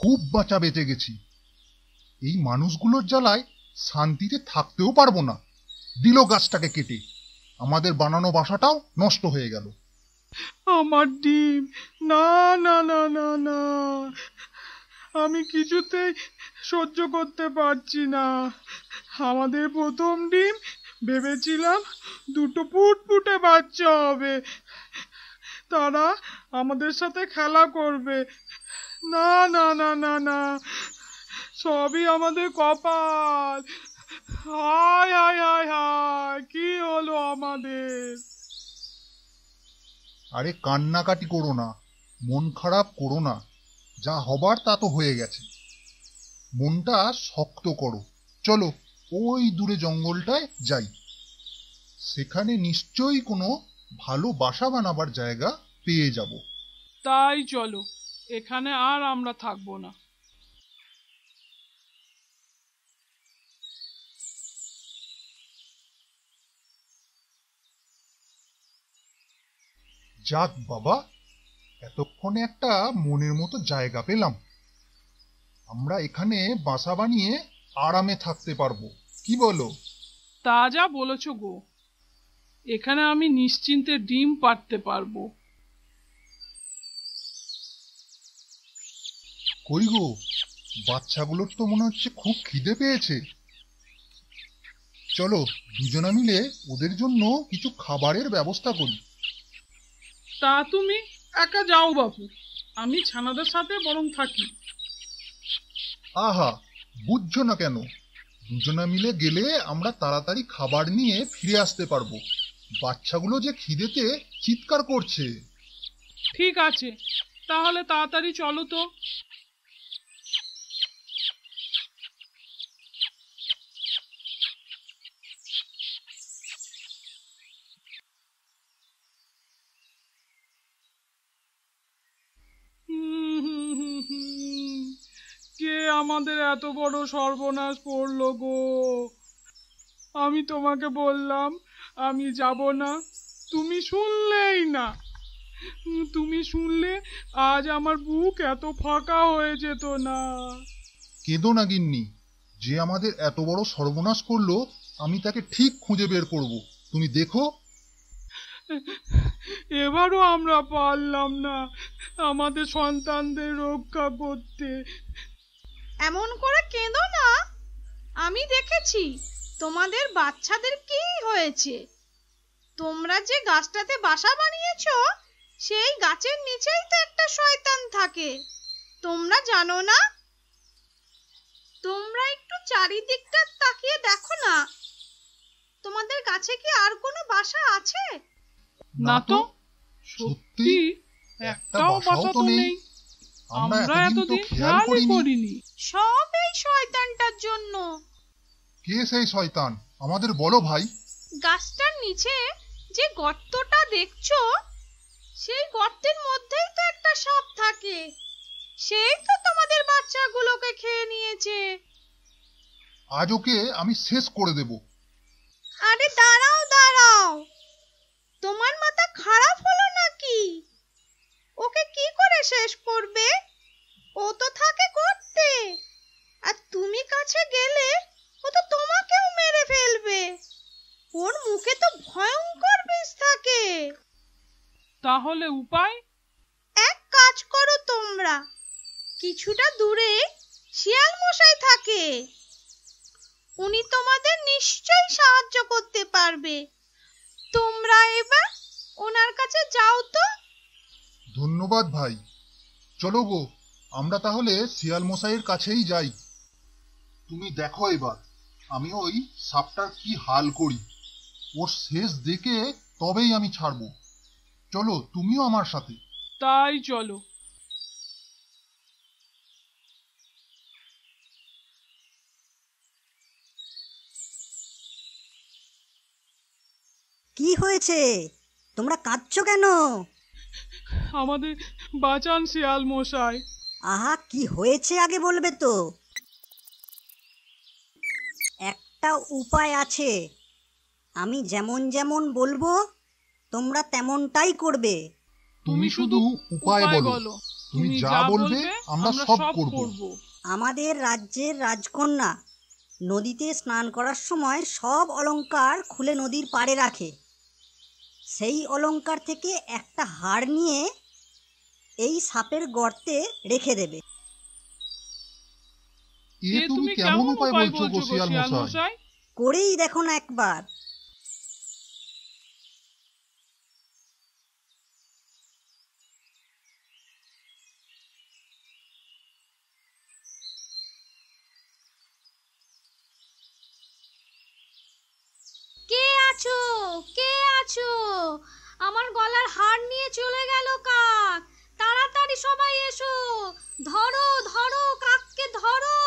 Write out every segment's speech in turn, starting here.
খুব বাঁচা বেঁচে গেছি এই মানুষগুলোর জ্বালায় শান্তিতে থাকতেও পারবো না দিল গাছটাকে কেটে আমাদের বানানো বাসাটাও নষ্ট হয়ে গেল আমার ডিম না না না না না আমি কিছুতেই সহ্য করতে পারছি না আমাদের প্রথম ডিম ভেবেছিলাম দুটো পুটপুটে বাচ্চা হবে তারা আমাদের সাথে খেলা করবে না না না না না সবই আমাদের কপাল হায় হায় হায় হায় কি হলো আমাদের আরে কান্নাকাটি করো না মন খারাপ করো না যা হবার তা তো হয়ে গেছে মনটা শক্ত করো চলো ওই দূরে জঙ্গলটায় যাই সেখানে নিশ্চয়ই কোনো ভালো বাসা বানাবার জায়গা পেয়ে যাব তাই চলো এখানে আর আমরা থাকবো না যাক বাবা এতক্ষণে একটা মনের মতো জায়গা পেলাম আমরা এখানে বাসা বানিয়ে আরামে থাকতে পারবো কি বলো তা যা বলেছ গো এখানে আমি নিশ্চিন্তে ডিম পারতে পারবো কই গো বাচ্চাগুলোর তো মনে হচ্ছে খুব খিদে পেয়েছে চলো দুজনা মিলে ওদের জন্য কিছু খাবারের ব্যবস্থা করি তা তুমি একা যাও বাপু আমি ছানাদের সাথে বরং থাকি আহা বুঝছো না কেন দুজনা মিলে গেলে আমরা তাড়াতাড়ি খাবার নিয়ে ফিরে আসতে পারবো বাচ্চাগুলো যে খিদেতে চিৎকার করছে ঠিক আছে তাহলে তাড়াতাড়ি চলো তো আমাদের এত বড় সর্বনাশ পড়লো গো আমি তোমাকে বললাম আমি যাব না তুমি শুনলেই না তুমি শুনলে আজ আমার বুক এত ফাঁকা হয়ে যেত না কেঁদো না গিন্নি যে আমাদের এত বড় সর্বনাশ করলো আমি তাকে ঠিক খুঁজে বের করব তুমি দেখো এবারও আমরা পারলাম না আমাদের সন্তানদের রক্ষা করতে এমন করে কেঁদো না আমি দেখেছি তোমাদের বাচ্চাদের কি হয়েছে তোমরা যে গাছটাতে বাসা বানিয়েছ সেই গাছের নিচেই তো একটা শয়তান থাকে তোমরা জানো না তোমরা একটু চারিদিকটা তাকিয়ে দেখো না তোমাদের কাছে কি আর কোনো বাসা আছে না তো সত্যি একটাও বাসা তো নেই আমরা এতদিন খেয়াল করিনি শয়তানটার জন্য কে সেই শয়তান আমাদের বলো ভাই গাছটার নিচে যে গর্তটা দেখছো সেই গর্তের মধ্যেই তো একটা সাপ থাকে সেই তো তোমাদের বাচ্চাগুলোকে খেয়ে নিয়েছে আজ ওকে আমি শেষ করে দেব আরে দাঁড়াও দাঁড়াও তাহলে উপায় এক কাজ করো তোমরা কিছুটা দূরে শিয়াল মশাই থাকে উনি তোমাদের নিশ্চয়ই সাহায্য করতে পারবে তোমরা এবার ওনার কাছে যাও তো ধন্যবাদ ভাই চলো গো আমরা তাহলে শিয়াল মশাইয়ের কাছেই যাই তুমি দেখো এবার আমি ওই সাপটার কি হাল করি ওর শেষ দেখে তবেই আমি ছাড়বো চলো তুমিও আমার সাথে তাই চলো কি হয়েছে তোমরা কাঁদছো কেন আমাদের বাঁচান শিয়াল মশাই আহা কি হয়েছে আগে বলবে তো একটা উপায় আছে আমি যেমন যেমন বলবো তোমরা তেমনটাই করবে তুমি শুধু উপায় বলো তুমি যা বলবে আমরা সব করব আমাদের রাজ্যের রাজকন্যা নদীতে স্নান করার সময় সব অলঙ্কার খুলে নদীর পাড়ে রাখে সেই অলঙ্কার থেকে একটা হাড় নিয়ে এই সাপের গর্তে রেখে দেবে এ তুমি কেমন উপায় বলছো করেই দেখো না একবার কে আছো আমার গলার হার নিয়ে চলে গেল কাক তাড়াতাড়ি সবাই এসো ধরো ধরো কাককে ধরো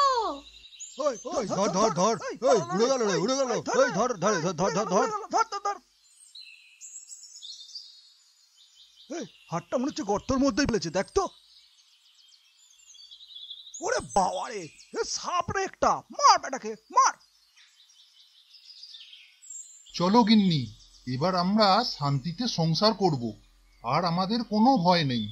হাটটা মনে হচ্ছে গর্তর মধ্যেই ফেলেছে দেখ তো ওরে বাবা রে সাপ রে একটা মার বেটাকে মার চলো গিন্নি এবার আমরা শান্তিতে সংসার করব আর আমাদের কোনো ভয় নেই